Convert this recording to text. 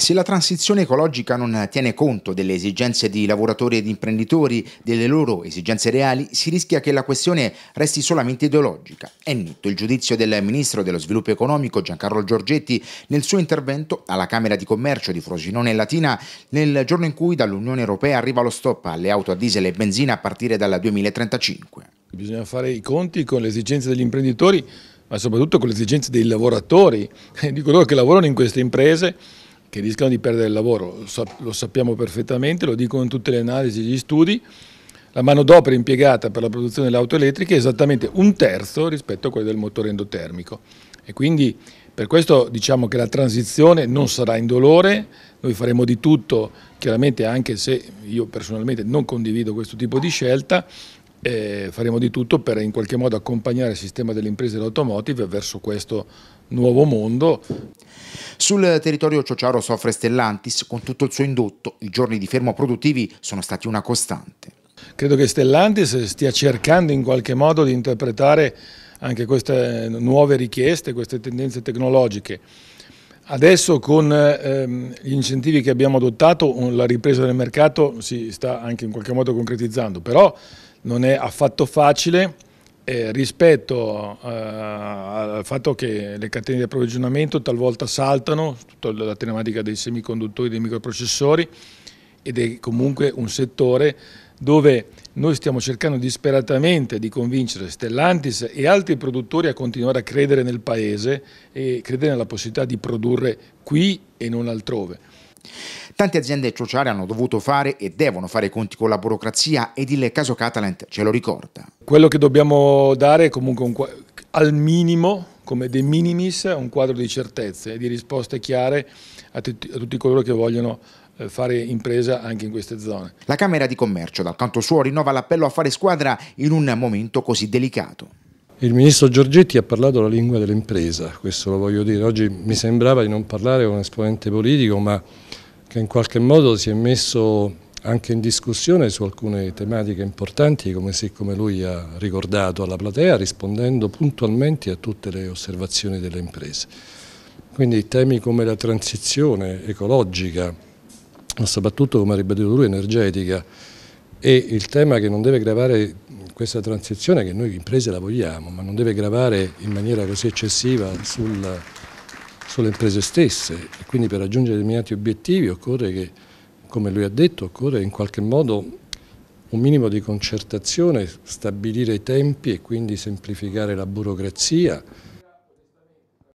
Se la transizione ecologica non tiene conto delle esigenze di lavoratori ed imprenditori, delle loro esigenze reali, si rischia che la questione resti solamente ideologica. È netto il giudizio del ministro dello sviluppo economico Giancarlo Giorgetti nel suo intervento alla Camera di Commercio di Frosinone Latina nel giorno in cui dall'Unione Europea arriva lo stop alle auto a diesel e benzina a partire dal 2035. Bisogna fare i conti con le esigenze degli imprenditori, ma soprattutto con le esigenze dei lavoratori, di coloro che lavorano in queste imprese che rischiano di perdere il lavoro, lo sappiamo perfettamente, lo dicono tutte le analisi e gli studi, la manodopera impiegata per la produzione delle auto elettriche è esattamente un terzo rispetto a quella del motore endotermico e quindi per questo diciamo che la transizione non sarà indolore, noi faremo di tutto, chiaramente anche se io personalmente non condivido questo tipo di scelta, e faremo di tutto per in qualche modo accompagnare il sistema delle imprese dell'automotive verso questo nuovo mondo. Sul territorio Ciociaro soffre Stellantis con tutto il suo indotto, i giorni di fermo produttivi sono stati una costante. Credo che Stellantis stia cercando in qualche modo di interpretare anche queste nuove richieste, queste tendenze tecnologiche. Adesso con ehm, gli incentivi che abbiamo adottato la ripresa del mercato si sta anche in qualche modo concretizzando, però non è affatto facile eh, rispetto eh, al fatto che le catene di approvvigionamento talvolta saltano, tutta la tematica dei semiconduttori, dei microprocessori ed è comunque un settore dove noi stiamo cercando disperatamente di convincere Stellantis e altri produttori a continuare a credere nel paese e credere nella possibilità di produrre qui e non altrove. Tante aziende sociali hanno dovuto fare e devono fare i conti con la burocrazia ed il caso Catalent ce lo ricorda. Quello che dobbiamo dare è comunque un, al minimo, come de minimis, un quadro di certezze e di risposte chiare a tutti, a tutti coloro che vogliono eh, fare impresa anche in queste zone. La Camera di Commercio, dal canto suo, rinnova l'appello a fare squadra in un momento così delicato. Il ministro Giorgetti ha parlato la lingua dell'impresa, questo lo voglio dire. Oggi mi sembrava di non parlare con un esponente politico, ma che in qualche modo si è messo anche in discussione su alcune tematiche importanti, come siccome lui ha ricordato alla platea, rispondendo puntualmente a tutte le osservazioni delle imprese. Quindi temi come la transizione ecologica, ma soprattutto, come ha ribadito lui, energetica, e il tema che non deve gravare questa transizione, che noi imprese la vogliamo, ma non deve gravare in maniera così eccessiva sul sulle imprese stesse e quindi per raggiungere determinati obiettivi occorre che, come lui ha detto, occorre in qualche modo un minimo di concertazione, stabilire i tempi e quindi semplificare la burocrazia,